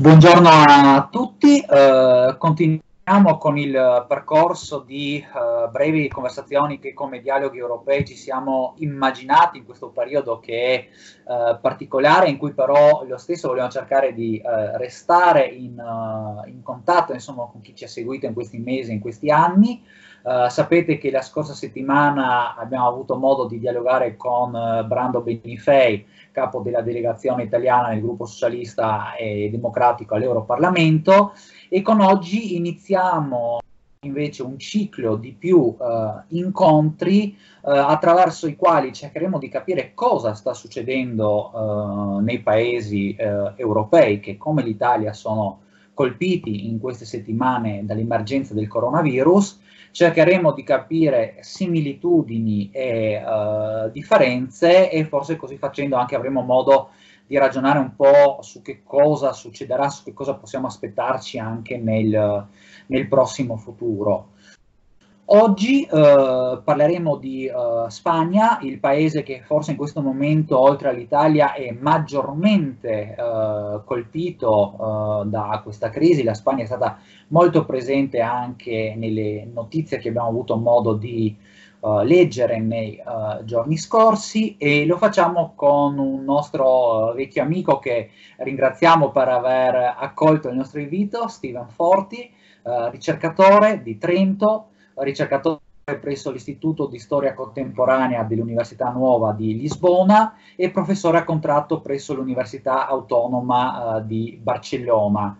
Buongiorno a tutti, eh, continuiamo con il percorso di eh, brevi conversazioni che come dialoghi europei ci siamo immaginati in questo periodo che è eh, particolare, in cui però lo stesso vogliamo cercare di eh, restare in, eh, in contatto insomma, con chi ci ha seguito in questi mesi, in questi anni. Eh, sapete che la scorsa settimana abbiamo avuto modo di dialogare con uh, Brando Benifei, capo della delegazione italiana del gruppo socialista e democratico all'Europarlamento e con oggi iniziamo invece un ciclo di più uh, incontri attraverso i quali cercheremo di capire cosa sta succedendo nei paesi europei che come l'Italia sono colpiti in queste settimane dall'emergenza del coronavirus cercheremo di capire similitudini e uh, differenze e forse così facendo anche avremo modo di ragionare un po' su che cosa succederà, su che cosa possiamo aspettarci anche nel, nel prossimo futuro. Oggi eh, parleremo di eh, Spagna, il paese che forse in questo momento, oltre all'Italia, è maggiormente eh, colpito eh, da questa crisi. La Spagna è stata molto presente anche nelle notizie che abbiamo avuto modo di eh, leggere nei eh, giorni scorsi e lo facciamo con un nostro vecchio amico che ringraziamo per aver accolto il nostro invito, Steven Forti, ricercatore di Trento ricercatore presso l'Istituto di Storia Contemporanea dell'Università Nuova di Lisbona e professore a contratto presso l'Università Autonoma eh, di Barcellona.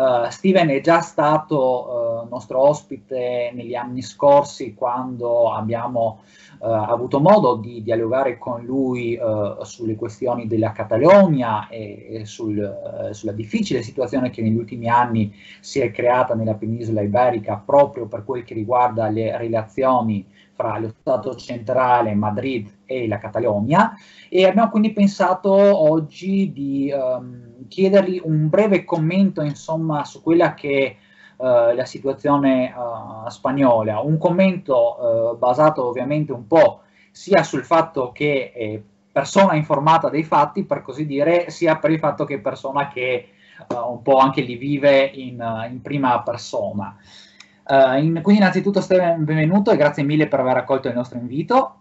Eh, Steven è già stato uh, nostro ospite negli anni scorsi quando abbiamo uh, avuto modo di dialogare con lui sulle questioni della Catalogna e, e sul, sulla difficile situazione che negli ultimi anni si è creata nella penisola iberica proprio per quel che riguarda le relazioni fra lo Stato centrale, Madrid e la Catalogna e abbiamo quindi pensato oggi di um, chiedergli un breve commento insomma su quella che Uh, la situazione uh, spagnola. Un commento uh, basato ovviamente un po' sia sul fatto che è persona informata dei fatti, per così dire, sia per il fatto che è persona che un po' anche li vive in, in prima persona. In, quindi innanzitutto benvenuto e grazie mille per aver accolto il nostro invito.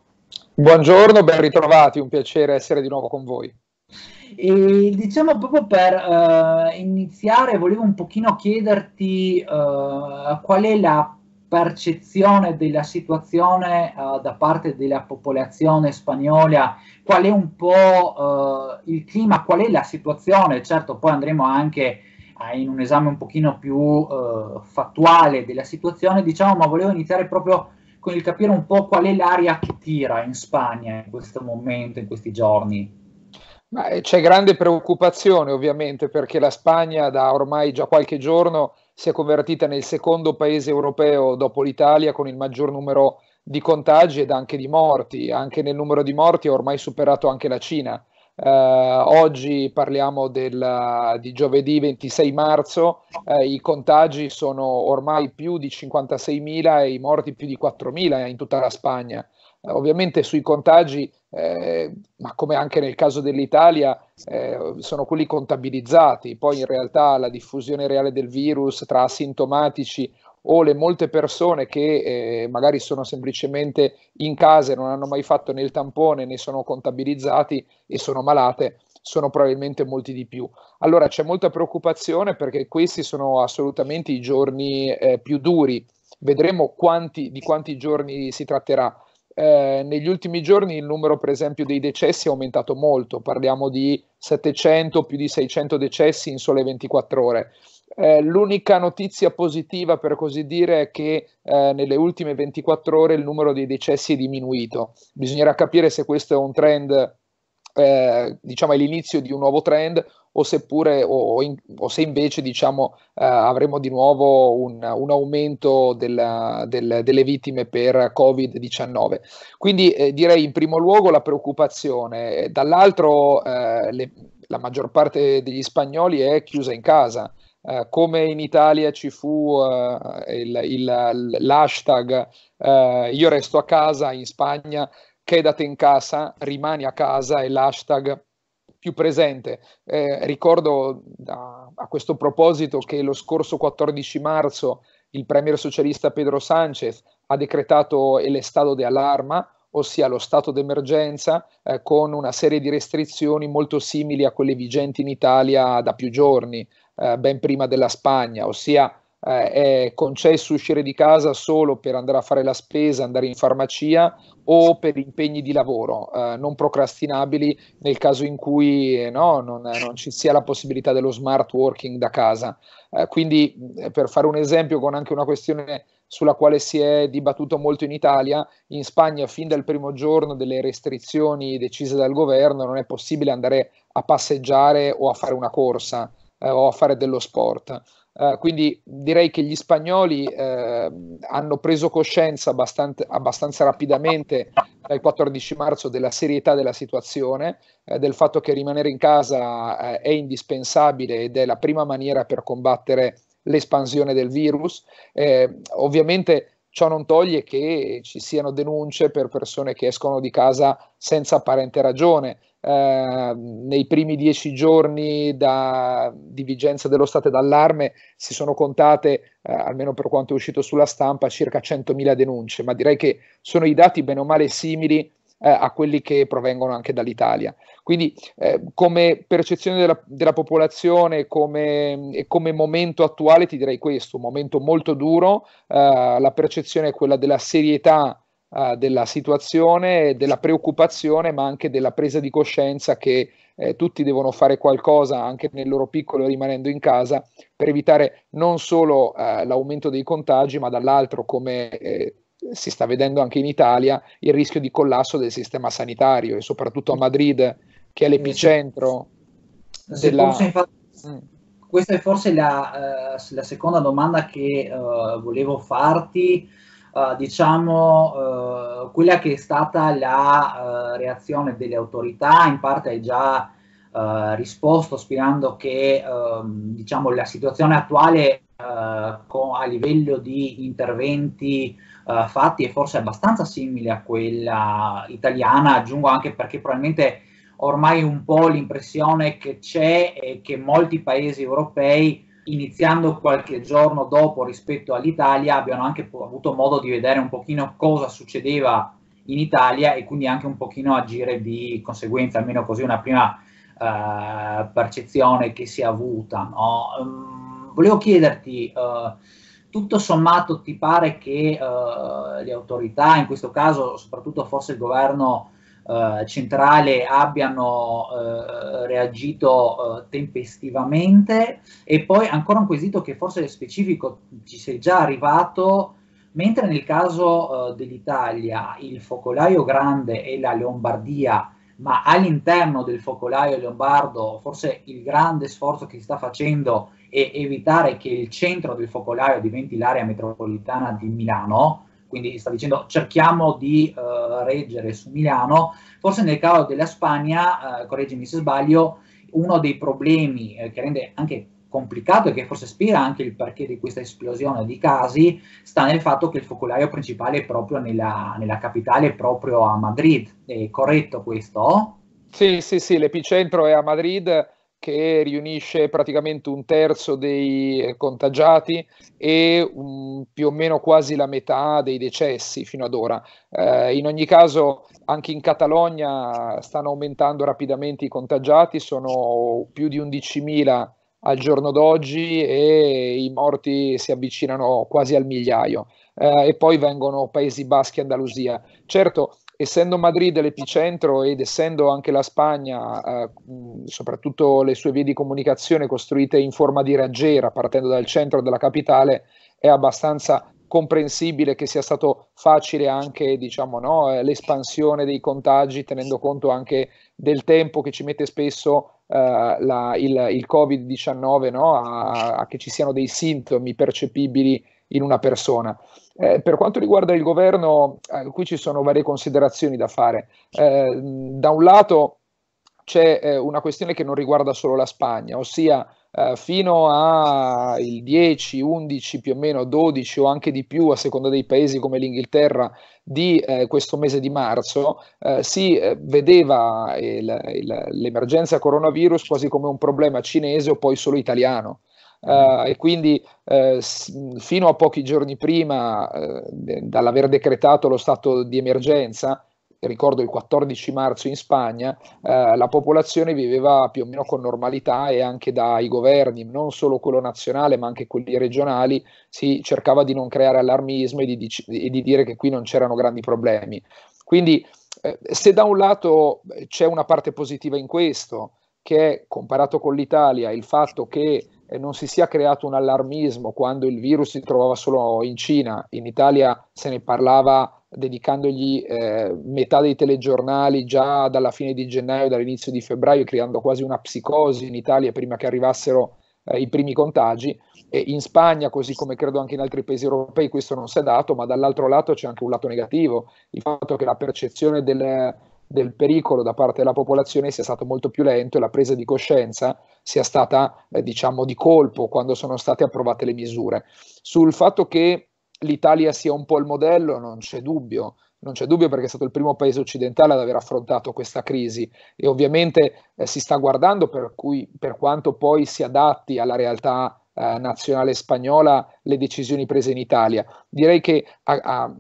Buongiorno, ben ritrovati, un piacere essere di nuovo con voi. E diciamo proprio per uh, iniziare volevo un pochino chiederti uh, qual è la percezione della situazione uh, da parte della popolazione spagnola, qual è un po' il clima, qual è la situazione, certo poi andremo anche in un esame un pochino più fattuale della situazione, diciamo, ma volevo iniziare proprio con il capire un po' qual è l'aria che tira in Spagna in questo momento, in questi giorni. Ma eh, c'è grande preoccupazione ovviamente perché la Spagna da ormai già qualche giorno si è convertita nel secondo paese europeo dopo l'Italia con il maggior numero di contagi ed anche di morti, anche nel numero di morti ha ormai superato anche la Cina. Uh, oggi parliamo del, eh, di giovedì 26 marzo, uh, i contagi sono ormai più di 56.000 e i morti più di 4.000 in tutta la Spagna. Ovviamente sui contagi, eh, ma come anche nel caso dell'Italia, eh, sono quelli contabilizzati, poi in realtà la diffusione reale del virus tra asintomatici o le molte persone che eh, magari sono semplicemente in casa e non hanno mai fatto né il tampone né sono contabilizzati e sono malate, sono probabilmente molti di più. Allora c'è molta preoccupazione perché questi sono assolutamente i giorni eh, più duri. Vedremo quanti, di quanti giorni si tratterà eh, negli ultimi giorni il numero, per esempio, dei decessi è aumentato molto, parliamo di 700, più di 600 decessi in sole 24 ore. Eh, l'unica notizia positiva, per così dire, è che eh, nelle ultime 24 ore il numero dei decessi è diminuito. Bisognerà capire se questo è un trend eh, diciamo, è l'inizio di un nuovo trend o, seppure, o, in, o se invece diciamo, eh, avremo di nuovo un, un aumento della, del, delle vittime per Covid-19. Quindi eh, direi in primo luogo la preoccupazione, dall'altro eh, le, la maggior parte degli spagnoli è chiusa in casa. Uh, come in Italia ci fu uh, il, il, l'hashtag uh, Io resto a casa, in Spagna quedate in casa, rimani a casa è l'hashtag più presente. Eh, ricordo a, a questo proposito che lo scorso 14 marzo il premier socialista Pedro Sánchez ha decretato l'estado di allarma, ossia lo stato d'emergenza, eh, con una serie di restrizioni molto simili a quelle vigenti in Italia da più giorni, eh, ben prima della Spagna, ossia eh, è concesso uscire di casa solo per andare a fare la spesa, andare in farmacia o per impegni di lavoro eh, non procrastinabili nel caso in cui eh, no, non, eh, non, ci sia la possibilità dello smart working da casa. Eh, quindi, mm, eh, per fare un esempio, con anche una questione sulla quale si è dibattuto molto in Italia, in Spagna fin dal primo giorno delle restrizioni decise dal governo non è possibile andare a passeggiare o a fare una corsa o a fare dello sport. Eh, quindi direi che gli spagnoli uh, hanno preso coscienza abbastanza rapidamente dal 14 marzo della serietà della situazione, uh, del fatto che rimanere in casa eh, è indispensabile ed è la prima maniera per combattere l'espansione del virus. ovviamente Ciò non toglie che ci siano denunce per persone che escono di casa senza apparente ragione. Eh, nei primi dieci giorni da, di vigenza dello stato d'allarme si sono contate, eh, almeno per quanto è uscito sulla stampa, circa 100.000 denunce, ma direi che sono i dati bene o male simili eh, a quelli che provengono anche dall'Italia. Quindi eh, come percezione della, della popolazione come, e come momento attuale ti direi questo, un momento molto duro, eh, la percezione è quella della serietà eh, della situazione, della preoccupazione ma anche della presa di coscienza che eh, tutti devono fare qualcosa anche nel loro piccolo rimanendo in casa per evitare non solo eh, l'aumento dei contagi ma dall'altro come eh, si sta vedendo anche in Italia il rischio di collasso del sistema sanitario e soprattutto a Madrid che è l'epicentro se, della... Se infatti, mm. questa è forse la, uh, la seconda domanda che uh, volevo farti Uh, diciamo uh, quella che è stata la uh, reazione delle autorità, in parte hai già risposto spiegando che ehm, diciamo, la situazione attuale con, a livello di interventi uh, fatti è forse abbastanza simile a quella italiana, aggiungo anche perché probabilmente ormai un po' l'impressione che c'è è che molti paesi europei iniziando qualche giorno dopo rispetto all'Italia abbiano anche avuto modo di vedere un pochino cosa succedeva in Italia e quindi anche un pochino agire di conseguenza, almeno così una prima uh, percezione che si è avuta. No? Um, volevo chiederti, uh, tutto sommato ti pare che uh, le autorità, in questo caso soprattutto forse il governo uh, centrale, abbiano uh, reagito tempestivamente? E poi ancora un quesito che forse è specifico, ci sei già arrivato, mentre nel caso dell'Italia il focolaio grande è la Lombardia, ma all'interno del focolaio lombardo forse il grande sforzo che si sta facendo è e evitare che il centro del focolaio diventi l'area metropolitana di Milano, quindi sta dicendo cerchiamo di uh, reggere su Milano, forse nel caso della Spagna, uh, correggimi se sbaglio, uno dei problemi eh, che rende anche complicato e che forse ispira anche il perché di questa esplosione di casi sta nel fatto che il focolaio principale è proprio nella, nella capitale, proprio a Madrid. È corretto questo? Sì, sì, sì, l'epicentro è a Madrid che riunisce praticamente un terzo dei eh, contagiati e um, più o meno quasi la metà dei decessi fino ad ora. Eh, in ogni caso anche in Catalogna stanno aumentando rapidamente i contagiati, sono più di 11.000 al giorno d'oggi e i morti si avvicinano quasi al migliaio eh, e poi vengono Paesi Baschi e Andalusia. Certo, essendo Madrid l'epicentro ed essendo anche la Spagna, eh, soprattutto le sue vie di comunicazione costruite in forma di raggiera, partendo dal centro della capitale, è abbastanza comprensibile che sia stato facile anche diciamo, no, eh, l'espansione dei contagi, tenendo conto anche del tempo che ci mette spesso eh, la, il, il, Covid-19 no, a, a che ci siano dei sintomi percepibili in una persona. Eh, per quanto riguarda il governo, eh, qui ci sono varie considerazioni da fare. Eh, da un lato c'è eh, una questione che non riguarda solo la Spagna, ossia eh, fino al 10, 11, più o meno 12 o anche di più a seconda dei paesi come l'Inghilterra di eh, questo mese di marzo, eh, si eh, vedeva il, il, l'emergenza coronavirus quasi come un problema cinese o poi solo italiano eh, e quindi eh, fino a pochi giorni prima eh, dall'aver decretato lo stato di emergenza, ricordo il 14 marzo in Spagna, eh, la popolazione viveva più o meno con normalità e anche dai governi, non solo quello nazionale ma anche quelli regionali, si cercava di non creare allarmismo e di, di, e di dire che qui non c'erano grandi problemi. Quindi eh, se da un lato eh, c'è una parte positiva in questo, che è comparato con l'Italia il fatto che non si sia creato un allarmismo quando il virus si trovava solo in Cina, in Italia se ne parlava dedicandogli eh, metà dei telegiornali già dalla fine di gennaio, dall'inizio di febbraio, creando quasi una psicosi in Italia prima che arrivassero eh, i primi contagi. E in Spagna, così come credo anche in altri paesi europei, questo non si è dato, ma dall'altro lato c'è anche un lato negativo, il fatto che la percezione del, del pericolo da parte della popolazione sia stato molto più lento e la presa di coscienza sia stata eh, diciamo di colpo quando sono state approvate le misure. Sul fatto che l'Italia sia un po' il modello non c'è dubbio, non c'è dubbio perché è stato il primo paese occidentale ad aver affrontato questa crisi e ovviamente eh, si sta guardando per, cui, per quanto poi si adatti alla realtà eh, nazionale spagnola le decisioni prese in Italia. Direi che a, a,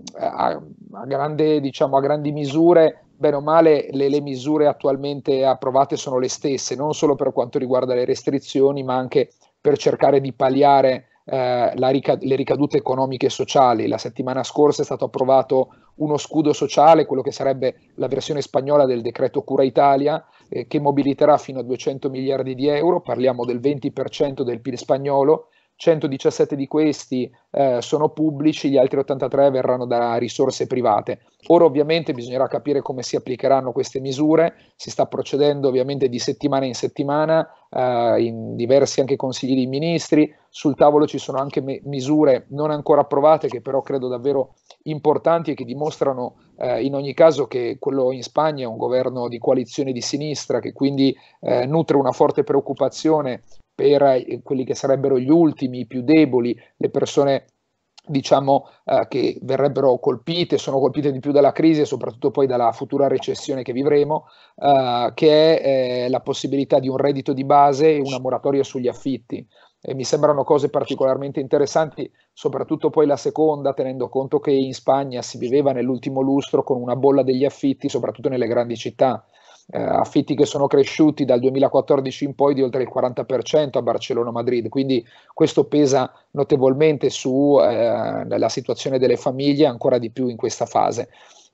a, grande, diciamo, a grandi misure bene o male le, le, misure attualmente approvate sono le stesse, non solo per quanto riguarda le restrizioni, ma anche per cercare di paliare eh, rica- le ricadute economiche e sociali. La settimana scorsa è stato approvato uno scudo sociale, quello che sarebbe la versione spagnola del decreto Cura Italia, eh, che mobiliterà fino a 200 miliardi di euro, parliamo del 20% del PIL spagnolo, 117 di questi eh, sono pubblici, gli altri 83 verranno da risorse private. Ora ovviamente bisognerà capire come si applicheranno queste misure, si sta procedendo ovviamente di settimana in settimana eh, in diversi anche consigli dei ministri, sul tavolo ci sono anche me- misure non ancora approvate che però credo davvero importanti e che dimostrano eh, in ogni caso che quello in Spagna è un governo di coalizione di sinistra che quindi eh, nutre una forte preoccupazione per eh, quelli che sarebbero gli ultimi, i più deboli, le persone diciamo eh, che verrebbero colpite, sono colpite di più dalla crisi e soprattutto poi dalla futura recessione che vivremo, eh, che è eh, la possibilità di un reddito di base e una moratoria sugli affitti. E mi sembrano cose particolarmente interessanti, soprattutto poi la seconda, tenendo conto che in Spagna si viveva nell'ultimo lustro con una bolla degli affitti, soprattutto nelle grandi città eh, affitti che sono cresciuti dal 2014 in poi di oltre il 40% a Barcellona-Madrid, quindi questo pesa notevolmente sulla eh, situazione delle famiglie ancora di più in questa fase.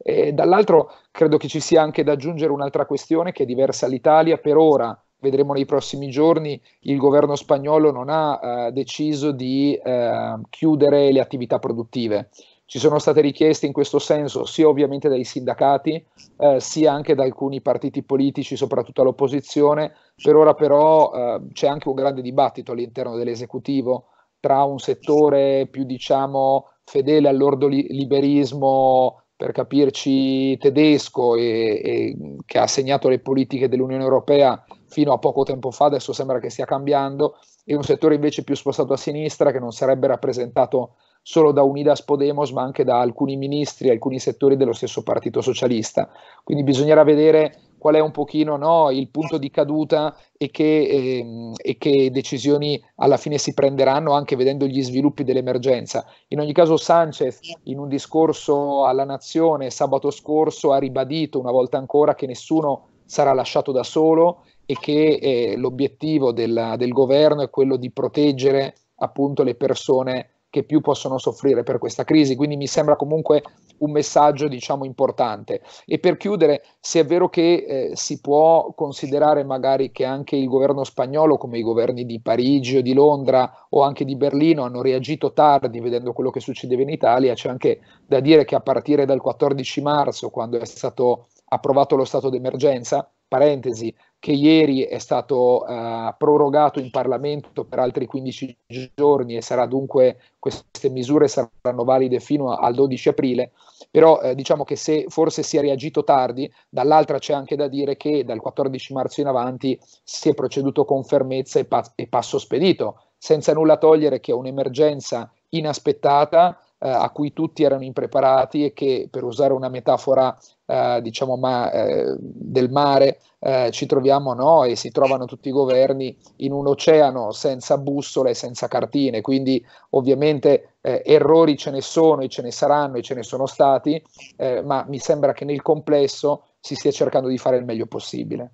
E dall'altro credo che ci sia anche da aggiungere un'altra questione che è diversa all'Italia per ora vedremo nei prossimi giorni, il governo spagnolo non ha eh, deciso di eh, chiudere le attività produttive. Ci sono state richieste in questo senso sia ovviamente dai sindacati, eh, sia anche da alcuni partiti politici, soprattutto all'opposizione. Per ora però eh, c'è anche un grande dibattito all'interno dell'esecutivo tra un settore più diciamo fedele all'ordoliberismo, per capirci tedesco e, e che ha segnato le politiche dell'Unione Europea fino a poco tempo fa, adesso sembra che stia cambiando, e un settore invece più spostato a sinistra che non sarebbe rappresentato solo da Unidas Podemos, ma anche da alcuni ministri, alcuni settori dello stesso Partito Socialista. Quindi bisognerà vedere qual è un pochino no, il punto di caduta e che, eh, e che, decisioni alla fine si prenderanno anche vedendo gli sviluppi dell'emergenza. In ogni caso Sanchez in un discorso alla nazione sabato scorso ha ribadito una volta ancora che nessuno sarà lasciato da solo e che eh, l'obiettivo della, del governo è quello di proteggere appunto le persone che più possono soffrire per questa crisi, quindi mi sembra comunque un messaggio diciamo importante. E per chiudere, se è vero che eh, si può considerare magari che anche il governo spagnolo, come i governi di Parigi o di Londra o anche di Berlino, hanno reagito tardi vedendo quello che succedeva in Italia, c'è anche da dire che a partire dal 14 marzo, quando è stato approvato lo stato d'emergenza, parentesi, che ieri è stato uh, prorogato in Parlamento per altri 15 giorni e sarà dunque queste misure saranno valide fino al 12 aprile, però eh, diciamo che se forse si è reagito tardi, dall'altra c'è anche da dire che dal 14 marzo in avanti si è proceduto con fermezza e, pa- e passo spedito, senza nulla togliere che è un'emergenza inaspettata eh, a cui tutti erano impreparati e che, per usare una metafora eh, diciamo ma, eh, del mare, eh, ci troviamo no? e si trovano tutti i governi in un oceano senza bussole e senza cartine. Quindi ovviamente eh, errori ce ne sono e ce ne saranno e ce ne sono stati, eh, ma mi sembra che nel complesso si stia cercando di fare il meglio possibile.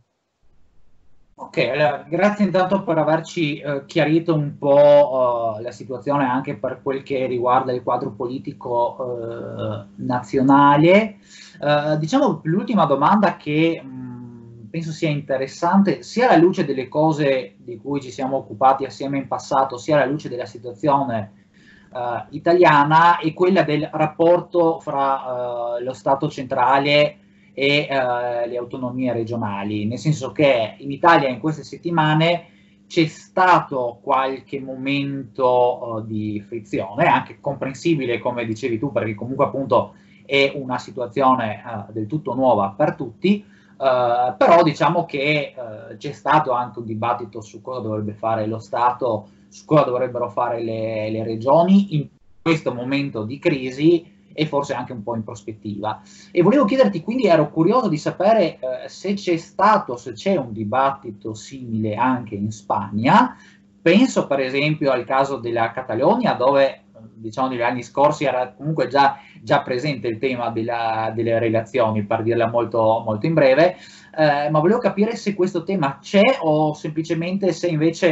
Ok, grazie intanto per averci eh, chiarito un po' eh, la situazione anche per quel che riguarda il quadro politico eh, nazionale. Eh, diciamo l'ultima domanda che mh, mm, penso sia interessante, sia alla luce delle cose di cui ci siamo occupati assieme in passato, sia alla luce della situazione eh, italiana, è quella del rapporto fra eh, lo Stato centrale e e eh, le autonomie regionali, nel senso che in Italia in queste settimane c'è stato qualche momento eh, di frizione, anche comprensibile come dicevi tu, perché comunque appunto è una situazione eh, del tutto nuova per tutti, eh, però diciamo che eh, c'è stato anche un dibattito su cosa dovrebbe fare lo Stato, su cosa dovrebbero fare le, le regioni in questo momento di crisi e forse anche un po' in prospettiva. E volevo chiederti, quindi ero curioso di sapere eh, se c'è stato, se c'è un dibattito simile anche in Spagna. Penso per esempio al caso della Catalogna, dove eh, diciamo negli anni scorsi era comunque già, già presente il tema della, delle relazioni, per dirla molto, molto in breve, eh, ma volevo capire se questo tema c'è o semplicemente se invece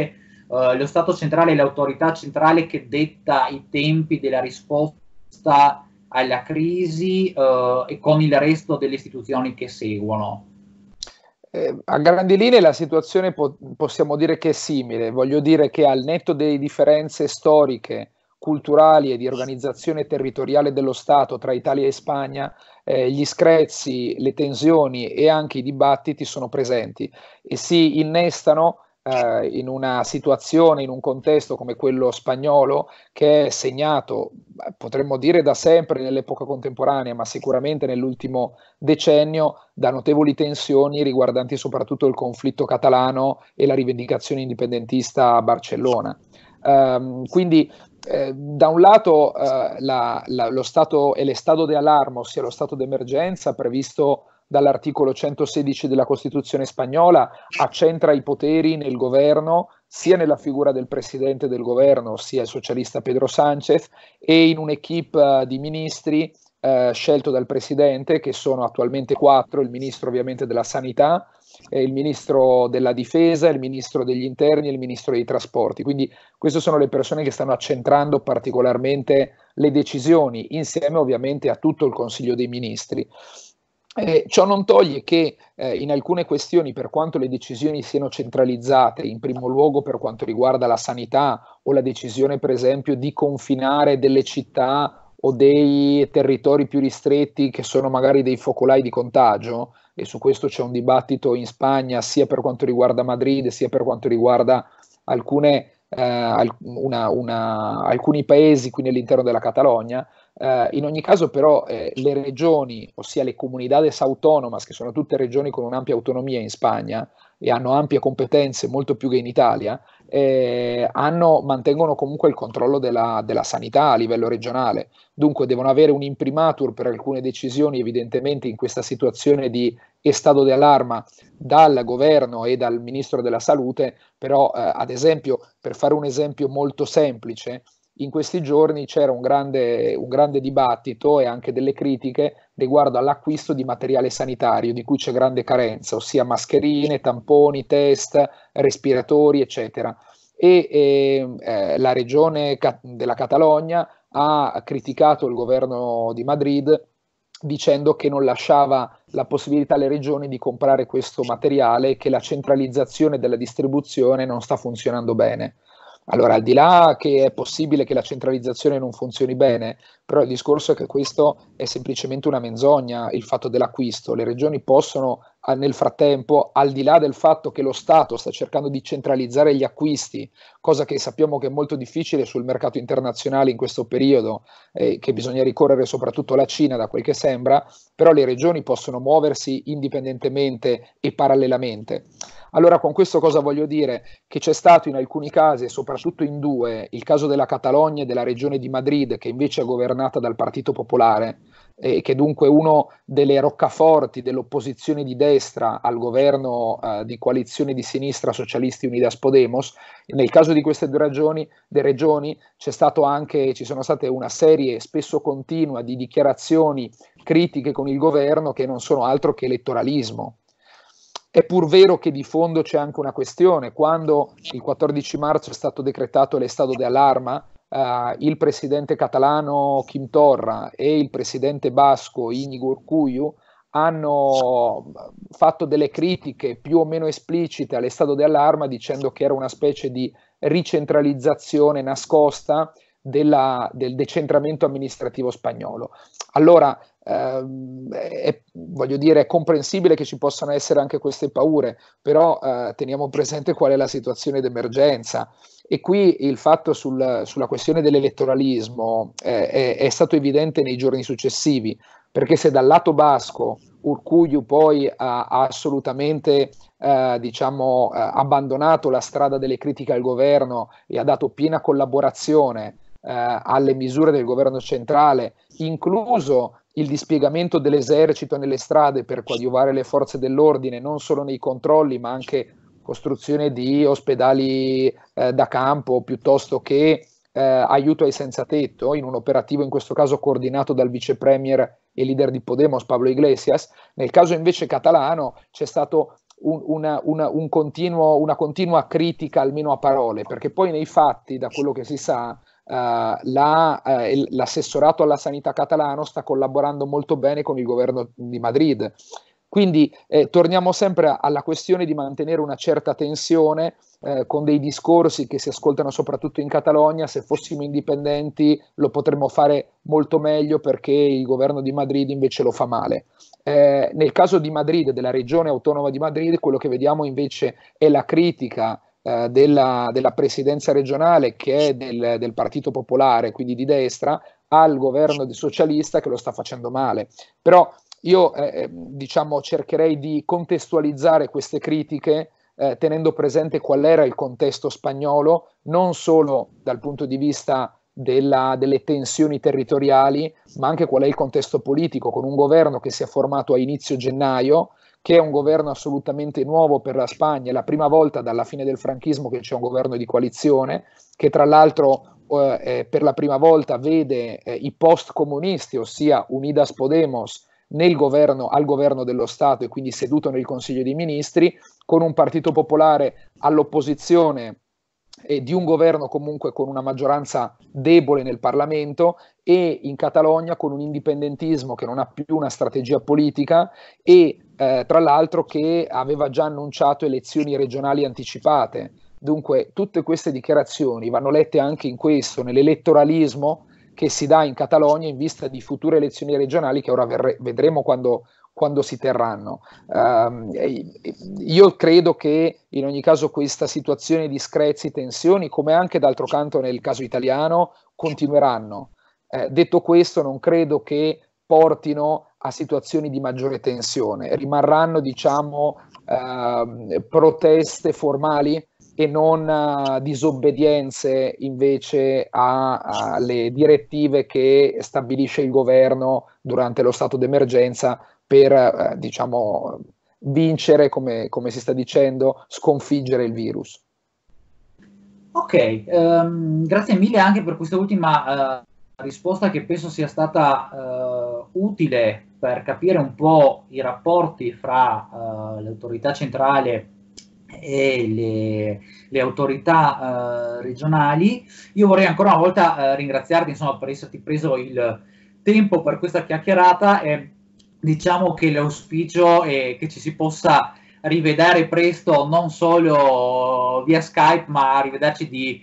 eh, lo Stato centrale l'autorità centrale che detta i tempi della risposta alla crisi eh, e con il resto delle istituzioni che seguono? Eh, a grandi linee la situazione po- possiamo dire che è simile, voglio dire che al netto delle differenze storiche, culturali e di organizzazione territoriale dello Stato tra Italia e Spagna, eh, gli screzzi, le tensioni e anche i dibattiti sono presenti e si innestano eh, in una situazione, in un contesto come quello spagnolo, che è segnato, potremmo dire da sempre nell'epoca contemporanea, ma sicuramente nell'ultimo decennio, da notevoli tensioni riguardanti soprattutto il conflitto catalano e la rivendicazione indipendentista a Barcellona. Um, quindi eh, da un lato eh, la, la, lo stato e l'estado di allarme, ossia lo stato d'emergenza previsto dall'articolo 116 della Costituzione spagnola, accentra i poteri nel governo, sia nella figura del presidente del governo, sia il socialista Pedro Sánchez, e in un'equipe eh, di ministri eh, scelto dal presidente, che sono attualmente quattro, il ministro ovviamente della sanità, eh, il ministro della difesa, il ministro degli interni e il ministro dei trasporti. Quindi queste sono le persone che stanno accentrando particolarmente le decisioni, insieme ovviamente a tutto il Consiglio dei Ministri. Eh, ciò non toglie che eh, in alcune questioni, per quanto le decisioni siano centralizzate, in primo luogo per quanto riguarda la sanità o la decisione, per esempio, di confinare delle città o dei territori più ristretti che sono magari dei focolai di contagio, e su questo c'è un dibattito in Spagna sia per quanto riguarda Madrid sia per quanto riguarda alcune, eh, una, una, alcuni paesi qui all'interno della Catalogna, eh, in ogni caso però eh, le regioni, ossia le comunidades autonomas, che sono tutte regioni con un'ampia autonomia in Spagna e hanno ampie competenze, molto più che in Italia, eh, hanno, mantengono comunque il controllo della, della, sanità a livello regionale, dunque devono avere un imprimatur per alcune decisioni evidentemente in questa situazione di estado di allarma dal governo e dal ministro della salute, però eh, ad esempio, per fare un esempio molto semplice, in questi giorni c'era un grande, un grande, dibattito e anche delle critiche riguardo all'acquisto di materiale sanitario di cui c'è grande carenza, ossia mascherine, tamponi, test, respiratori, eccetera. E ehm, eh, la regione della Catalogna ha criticato il governo di Madrid dicendo che non lasciava la possibilità alle regioni di comprare questo materiale e che la centralizzazione della distribuzione non sta funzionando bene. Allora, al di là che è possibile che la centralizzazione non funzioni bene, però il discorso è che questo è semplicemente una menzogna, il fatto dell'acquisto. Le regioni possono, nel frattempo, al di là del fatto che lo Stato sta cercando di centralizzare gli acquisti, cosa che sappiamo che è molto difficile sul mercato internazionale in questo periodo, eh, che bisogna ricorrere soprattutto alla Cina, da quel che sembra, però le regioni possono muoversi indipendentemente e parallelamente. Allora con questo cosa voglio dire? Che c'è stato in alcuni casi, soprattutto in due, il caso della Catalogna e della regione di Madrid, che invece ha governato governata dal Partito Popolare e che dunque uno delle roccaforti dell'opposizione di destra al governo eh, di coalizione di sinistra socialisti Unidas Podemos, nel caso di queste due ragioni, regioni anche, ci sono state una serie spesso continua di dichiarazioni critiche con il governo che non sono altro che elettoralismo. È pur vero che di fondo c'è anche una questione, quando il 14 marzo è stato decretato l'estado d'allarma, Uh, il presidente catalano Kim Torra e il presidente basco Inigo Cuyu hanno eh, fatto delle critiche più o meno esplicite all'estato di dicendo che era una specie di ricentralizzazione nascosta della, del decentramento amministrativo spagnolo. Allora, ehm, è, voglio dire, è comprensibile che ci possano essere anche queste paure, però eh, teniamo presente qual è la situazione d'emergenza. E qui il fatto sul, sulla questione dell'elettoralismo eh, è, è, stato evidente nei giorni successivi, perché se dal lato basco Urcuiu poi ha, ha assolutamente eh, diciamo, eh, abbandonato la strada delle critiche al governo e ha dato piena collaborazione eh, alle misure del governo centrale, incluso il dispiegamento dell'esercito nelle strade per coadiuvare le forze dell'ordine non solo nei controlli ma anche costruzione di ospedali eh, da campo piuttosto che eh, aiuto ai senza tetto, in un operativo in questo caso coordinato dal vice premier e leader di Podemos Pablo Iglesias. Nel caso invece catalano c'è stato un, una, una, un continuo, una continua critica, almeno a parole, perché poi nei fatti, da quello che si sa, Uh, la, uh, l'assessorato alla sanità catalano sta collaborando molto bene con il governo di Madrid quindi eh, torniamo sempre alla questione di mantenere una certa tensione eh, con dei discorsi che si ascoltano soprattutto in Catalogna, se fossimo indipendenti lo potremmo fare molto meglio perché il governo di Madrid invece lo fa male. Eh, nel caso di Madrid, della regione autonoma di Madrid, quello che vediamo invece è la critica eh, della, della, presidenza regionale che è del, del Partito Popolare, quindi di destra, al governo socialista che lo sta facendo male. Però io eh, ehm, diciamo, cercherei di contestualizzare queste critiche eh, tenendo presente qual era il contesto spagnolo, non solo dal punto di vista della, delle tensioni territoriali, ma anche qual è il contesto politico, con un governo che si è formato a inizio gennaio, che è un governo assolutamente nuovo per la Spagna, è la prima volta dalla fine del franchismo che c'è un governo di coalizione, che tra l'altro eh, eh per la prima volta vede eh, i post comunisti, ossia Unidas Podemos, governo, al governo dello Stato e quindi seduto nel Consiglio dei Ministri, con un Partito Popolare all'opposizione e di un governo comunque con una maggioranza debole nel Parlamento e in Catalogna con un indipendentismo che non ha più una strategia politica e eh, tra l'altro che aveva già annunciato elezioni regionali anticipate. Dunque tutte queste dichiarazioni vanno lette anche in questo, nell'elettoralismo che si dà in Catalogna in vista di future elezioni regionali che ora verre- vedremo quando, quando, si terranno. Eh, io credo che in ogni caso questa situazione di screzi, tensioni, come anche d'altro canto nel caso italiano, continueranno. Eh, detto questo, non credo che portino a situazioni di maggiore tensione, rimarranno diciamo eh, proteste formali e non eh, disobbedienze invece alle direttive che stabilisce il governo durante lo stato d'emergenza per, uh, diciamo, vincere, come, come, si sta dicendo, sconfiggere il virus. Ok, um, grazie mille anche per questa ultima uh, risposta che penso sia stata utile per capire un po' i rapporti fra l'autorità centrale e le, le autorità eh, regionali. Io vorrei ancora una volta eh, ringraziarti insomma, per esserti preso il tempo per questa chiacchierata e diciamo che l'auspicio è che ci si possa rivedere presto non solo via Skype ma rivederci di,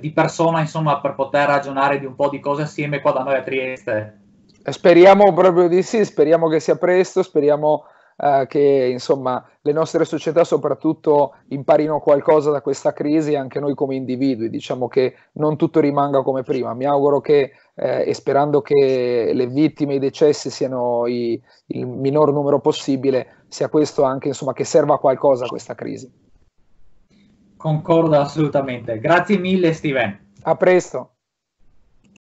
di persona insomma per poter ragionare di un po' di cose assieme qua da noi a Trieste. Speriamo proprio di sì, speriamo che sia presto, speriamo eh, che insomma, le nostre società soprattutto imparino qualcosa da questa crisi anche noi come individui, diciamo che non tutto rimanga come prima. Mi auguro che eh, e sperando che le vittime e i decessi siano i, il minor numero possibile, sia questo anche insomma, che serva a qualcosa questa crisi. Concordo assolutamente. Grazie mille Steven. A presto.